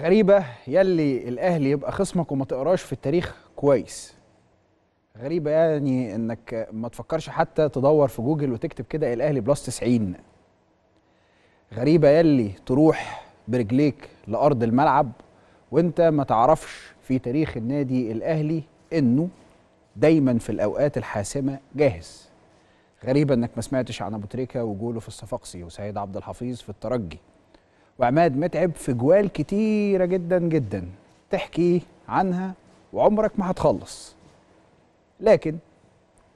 غريبة يلي الأهلي يبقى خصمك وما تقراش في التاريخ كويس غريبة يعني إنك ما تفكرش حتى تدور في جوجل وتكتب كده إيه الأهلي بلس 90 غريبة يلي تروح برجليك لأرض الملعب وأنت ما تعرفش في تاريخ النادي الأهلي إنه دايما في الأوقات الحاسمة جاهز غريبة إنك ما سمعتش عن أبو تريكة وجوله في الصفاقسي وسيد عبد الحفيظ في الترجي وعماد متعب في جوال كتيرة جدا جدا تحكي عنها وعمرك ما هتخلص لكن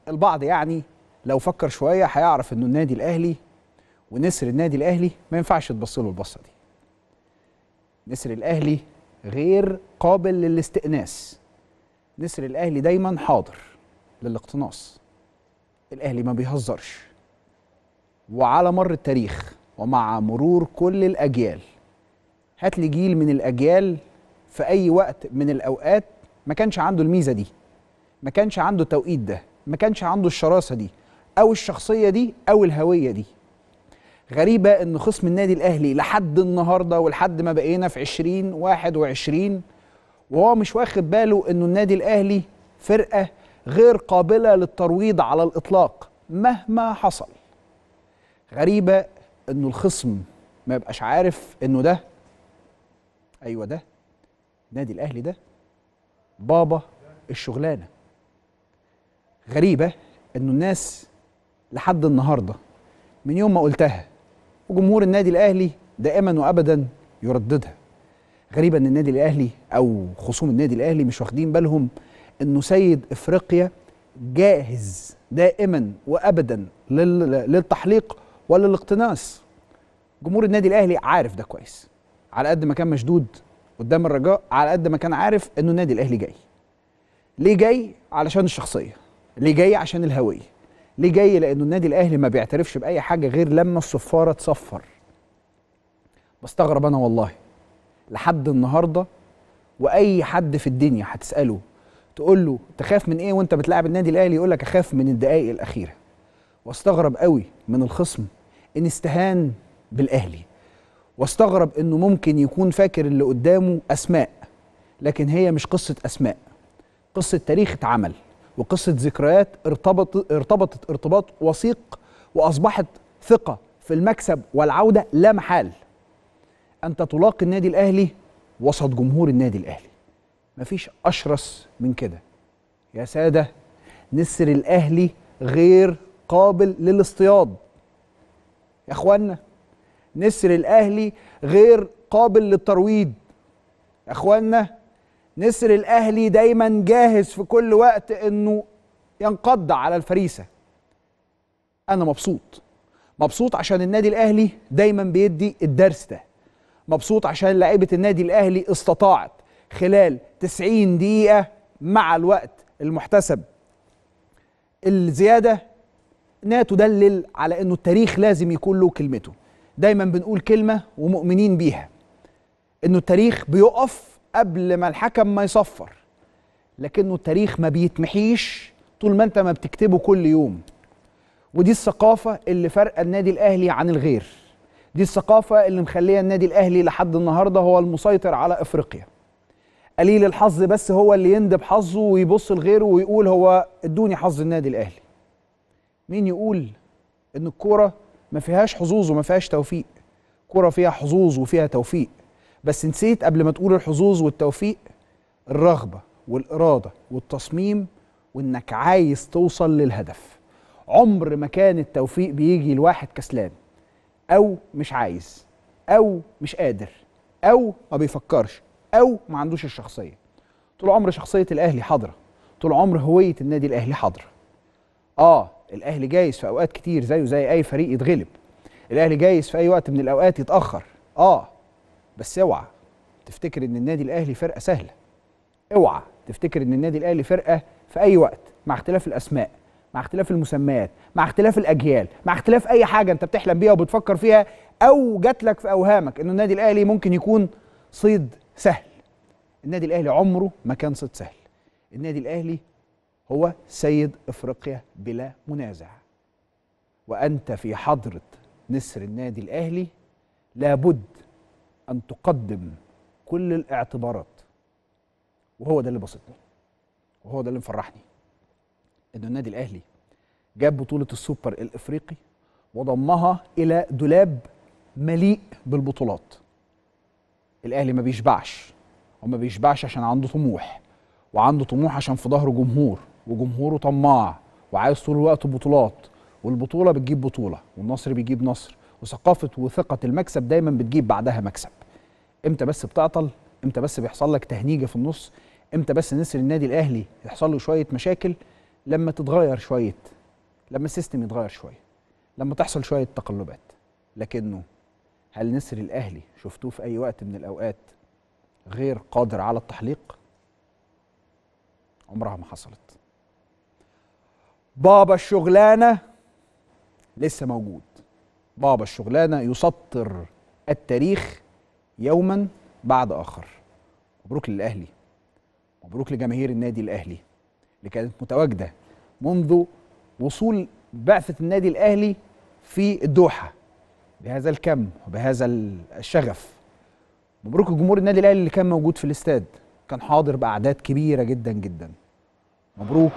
البعض يعني لو فكر شوية هيعرف انه النادي الاهلي ونسر النادي الاهلي ما ينفعش تبص له البصه دي نسر الاهلي غير قابل للاستئناس نسر الاهلي دايما حاضر للاقتناص الاهلي ما بيهزرش وعلى مر التاريخ ومع مرور كل الأجيال هات لي جيل من الأجيال في أي وقت من الأوقات ما كانش عنده الميزة دي ما كانش عنده التوقيت ده ما كانش عنده الشراسة دي أو الشخصية دي أو الهوية دي غريبة إن خصم النادي الأهلي لحد النهاردة ولحد ما بقينا في 20 21 وهو مش واخد باله إنه النادي الأهلي فرقة غير قابلة للترويض على الإطلاق مهما حصل غريبة انه الخصم ما يبقاش عارف انه ده ايوه ده النادي الاهلي ده بابا الشغلانه غريبه انه الناس لحد النهارده من يوم ما قلتها وجمهور النادي الاهلي دائما وابدا يرددها غريبه ان النادي الاهلي او خصوم النادي الاهلي مش واخدين بالهم انه سيد افريقيا جاهز دائما وابدا للتحليق ولا الاقتناص جمهور النادي الاهلي عارف ده كويس على قد ما كان مشدود قدام الرجاء على قد ما كان عارف انه النادي الاهلي جاي ليه جاي علشان الشخصيه ليه جاي عشان الهويه ليه جاي لانه النادي الاهلي ما بيعترفش باي حاجه غير لما الصفاره تصفر بستغرب انا والله لحد النهارده واي حد في الدنيا هتساله تقول له تخاف من ايه وانت بتلاعب النادي الاهلي يقول لك اخاف من الدقائق الاخيره واستغرب قوي من الخصم ان استهان بالاهلي واستغرب انه ممكن يكون فاكر اللي قدامه اسماء لكن هي مش قصه اسماء قصه تاريخ اتعمل وقصه ذكريات ارتبطت ارتبطت ارتباط وثيق واصبحت ثقه في المكسب والعوده لا محال انت تلاقي النادي الاهلي وسط جمهور النادي الاهلي مفيش اشرس من كده يا ساده نسر الاهلي غير قابل للاصطياد يا اخوانا نسر الاهلي غير قابل للترويض يا اخوانا نسر الاهلي دايما جاهز في كل وقت انه ينقض على الفريسه انا مبسوط مبسوط عشان النادي الاهلي دايما بيدي الدرس ده مبسوط عشان لعيبه النادي الاهلي استطاعت خلال 90 دقيقه مع الوقت المحتسب الزياده لا تدلل على انه التاريخ لازم يكون له كلمته دايما بنقول كلمه ومؤمنين بيها انه التاريخ بيقف قبل ما الحكم ما يصفر لكنه التاريخ ما بيتمحيش طول ما انت ما بتكتبه كل يوم ودي الثقافه اللي فارقه النادي الاهلي عن الغير دي الثقافه اللي مخليه النادي الاهلي لحد النهارده هو المسيطر على افريقيا قليل الحظ بس هو اللي يندب حظه ويبص لغيره ويقول هو ادوني حظ النادي الاهلي مين يقول ان الكوره ما فيهاش حظوظ وما فيهاش توفيق الكوره فيها حظوظ وفيها توفيق بس نسيت قبل ما تقول الحظوظ والتوفيق الرغبه والاراده والتصميم وانك عايز توصل للهدف عمر ما كان التوفيق بيجي لواحد كسلان او مش عايز او مش قادر او ما بيفكرش او ما عندوش الشخصيه طول عمر شخصيه الاهلي حاضره طول عمر هويه النادي الاهلي حاضره اه الاهلي جايز في اوقات كتير زيه زي اي فريق يتغلب الاهلي جايز في اي وقت من الاوقات يتاخر اه بس اوعى تفتكر ان النادي الاهلي فرقه سهله اوعى تفتكر ان النادي الاهلي فرقه في اي وقت مع اختلاف الاسماء مع اختلاف المسميات مع اختلاف الاجيال مع اختلاف اي حاجه انت بتحلم بيها وبتفكر فيها او جات لك في اوهامك ان النادي الاهلي ممكن يكون صيد سهل النادي الاهلي عمره ما كان صيد سهل النادي الاهلي هو سيد افريقيا بلا منازع وانت في حضره نسر النادي الاهلي لابد ان تقدم كل الاعتبارات وهو ده اللي بسطني وهو ده اللي مفرحني ان النادي الاهلي جاب بطوله السوبر الافريقي وضمها الى دولاب مليء بالبطولات الاهلي ما بيشبعش وما بيشبعش عشان عنده طموح وعنده طموح عشان في ظهره جمهور وجمهوره طماع وعايز طول الوقت بطولات والبطوله بتجيب بطوله والنصر بيجيب نصر وثقافه وثقه المكسب دايما بتجيب بعدها مكسب امتى بس بتعطل امتى بس بيحصل لك تهنيجه في النص امتى بس نسر النادي الاهلي يحصل له شويه مشاكل لما تتغير شويه لما السيستم يتغير شويه لما تحصل شويه تقلبات لكنه هل نسر الاهلي شفتوه في اي وقت من الاوقات غير قادر على التحليق عمرها ما حصلت بابا الشغلانة لسه موجود بابا الشغلانة يسطر التاريخ يوما بعد آخر مبروك للأهلي مبروك لجماهير النادي الأهلي اللي كانت متواجدة منذ وصول بعثة النادي الأهلي في الدوحة بهذا الكم وبهذا الشغف مبروك لجمهور النادي الأهلي اللي كان موجود في الاستاد كان حاضر بأعداد كبيرة جدا جدا مبروك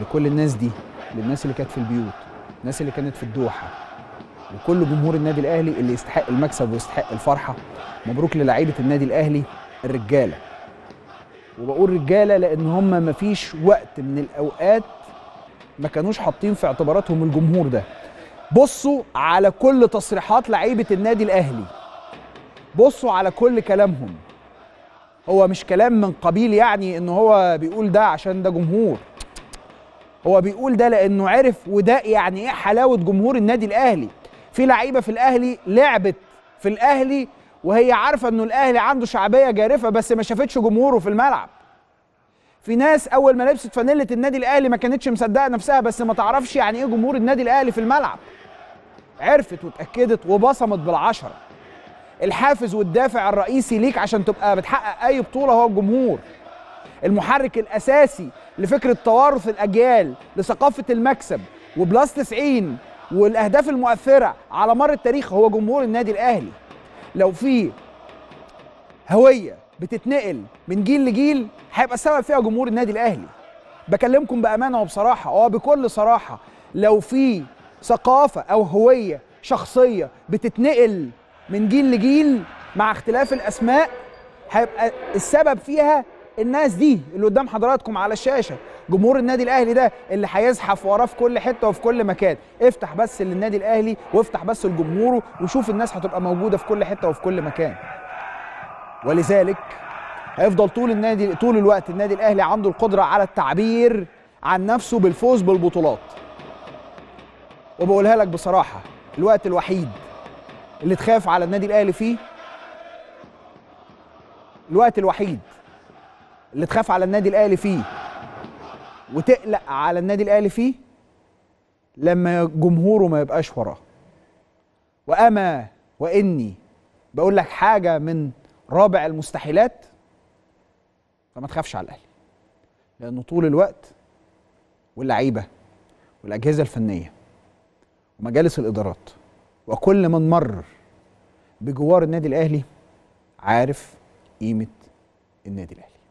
لكل الناس دي للناس اللي كانت في البيوت الناس اللي كانت في الدوحه وكل جمهور النادي الاهلي اللي يستحق المكسب ويستحق الفرحه مبروك للعيبة النادي الاهلي الرجاله وبقول رجاله لان هم مفيش وقت من الاوقات ما كانوش حاطين في اعتباراتهم الجمهور ده بصوا على كل تصريحات لعيبه النادي الاهلي بصوا على كل كلامهم هو مش كلام من قبيل يعني ان هو بيقول ده عشان ده جمهور هو بيقول ده لانه عرف وده يعني ايه حلاوه جمهور النادي الاهلي في لعيبه في الاهلي لعبت في الاهلي وهي عارفه انه الاهلي عنده شعبيه جارفه بس ما شافتش جمهوره في الملعب في ناس اول ما لبست فانيله النادي الاهلي ما كانتش مصدقه نفسها بس ما تعرفش يعني ايه جمهور النادي الاهلي في الملعب عرفت واتاكدت وبصمت بالعشره الحافز والدافع الرئيسي ليك عشان تبقى بتحقق اي بطوله هو الجمهور المحرك الاساسي لفكره توارث الاجيال لثقافه المكسب وبلاس 90 والاهداف المؤثره على مر التاريخ هو جمهور النادي الاهلي لو في هويه بتتنقل من جيل لجيل هيبقى السبب فيها جمهور النادي الاهلي بكلمكم بامانه وبصراحه اه بكل صراحه لو في ثقافه او هويه شخصيه بتتنقل من جيل لجيل مع اختلاف الاسماء هيبقى السبب فيها الناس دي اللي قدام حضراتكم على الشاشه جمهور النادي الاهلي ده اللي هيزحف وراه في كل حته وفي كل مكان افتح بس للنادي الاهلي وافتح بس لجمهوره وشوف الناس هتبقى موجوده في كل حته وفي كل مكان ولذلك هيفضل طول النادي طول الوقت النادي الاهلي عنده القدره على التعبير عن نفسه بالفوز بالبطولات وبقولها لك بصراحه الوقت الوحيد اللي تخاف على النادي الاهلي فيه الوقت الوحيد اللي تخاف على النادي الاهلي فيه وتقلق على النادي الاهلي فيه لما جمهوره ما يبقاش وراه واما واني بقول لك حاجه من رابع المستحيلات فما تخافش على الاهلي لانه طول الوقت واللعيبه والاجهزه الفنيه ومجالس الادارات وكل من مر بجوار النادي الاهلي عارف قيمه النادي الاهلي